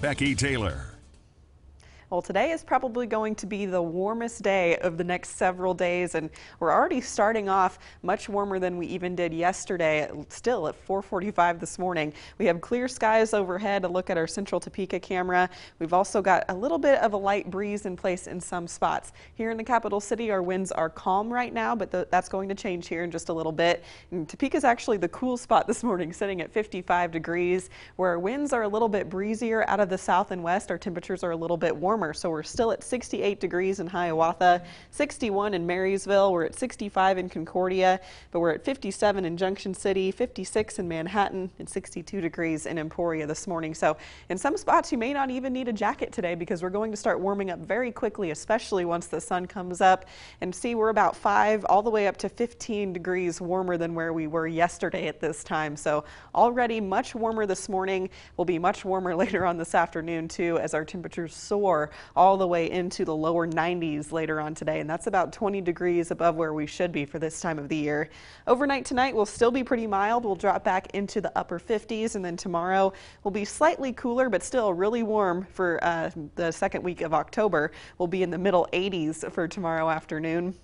Becky Taylor. Well, today is probably going to be the warmest day of the next several days, and we're already starting off much warmer than we even did yesterday, still at 445 this morning. We have clear skies overhead, a look at our central Topeka camera. We've also got a little bit of a light breeze in place in some spots. Here in the capital city, our winds are calm right now, but that's going to change here in just a little bit. And Topeka's actually the cool spot this morning, sitting at 55 degrees, where winds are a little bit breezier out of the south and west. Our temperatures are a little bit warmer warmer, so we're still at 68 degrees in Hiawatha, 61 in Marysville, we're at 65 in Concordia, but we're at 57 in Junction City, 56 in Manhattan, and 62 degrees in Emporia this morning. So in some spots you may not even need a jacket today because we're going to start warming up very quickly, especially once the sun comes up. And see, we're about 5 all the way up to 15 degrees warmer than where we were yesterday at this time. So already much warmer this morning. Will be much warmer later on this afternoon too as our temperatures soar all the way into the lower 90s later on today, and that's about 20 degrees above where we should be for this time of the year. Overnight tonight will still be pretty mild. We'll drop back into the upper 50s, and then tomorrow will be slightly cooler, but still really warm for uh, the second week of October. We'll be in the middle 80s for tomorrow afternoon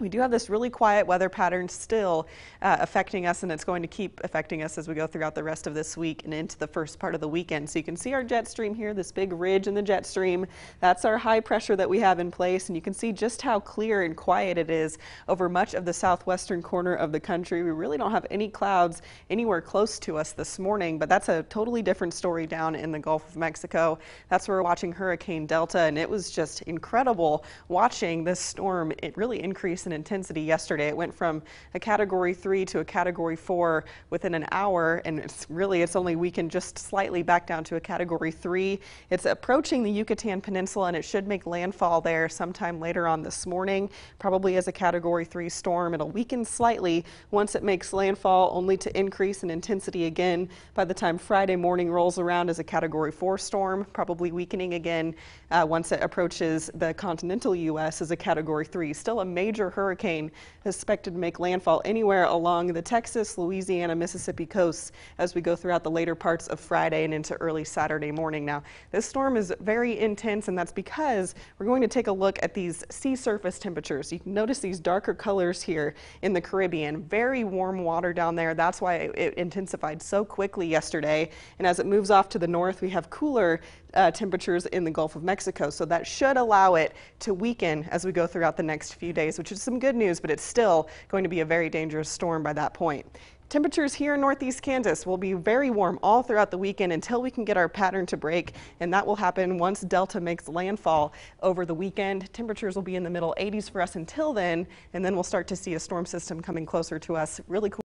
we do have this really quiet weather pattern still uh, affecting us and it's going to keep affecting us as we go throughout the rest of this week and into the first part of the weekend. So you can see our jet stream here, this big ridge in the jet stream. That's our high pressure that we have in place and you can see just how clear and quiet it is over much of the southwestern corner of the country. We really don't have any clouds anywhere close to us this morning, but that's a totally different story down in the Gulf of Mexico. That's where we're watching Hurricane Delta and it was just incredible watching this storm. It really increased in intensity yesterday. It went from a category three to a category four within an hour, and it's really it's only weakened just slightly back down to a category three. It's approaching the Yucatan Peninsula, and it should make landfall there sometime later on this morning, probably as a category three storm. It'll weaken slightly once it makes landfall, only to increase in intensity again by the time Friday morning rolls around as a category four storm, probably weakening again uh, once it approaches the continental U.S. as a category three. Still a major hurricane is expected to make landfall anywhere along the Texas, Louisiana, Mississippi coasts as we go throughout the later parts of Friday and into early Saturday morning. Now, this storm is very intense, and that's because we're going to take a look at these sea surface temperatures. You can notice these darker colors here in the Caribbean. Very warm water down there. That's why it intensified so quickly yesterday. And as it moves off to the north, we have cooler uh, temperatures in the Gulf of Mexico. So that should allow it to weaken as we go throughout the next few days, which is some good news, but it's still going to be a very dangerous storm by that point. Temperatures here in northeast Kansas will be very warm all throughout the weekend until we can get our pattern to break, and that will happen once Delta makes landfall over the weekend. Temperatures will be in the middle 80s for us until then, and then we'll start to see a storm system coming closer to us really cool.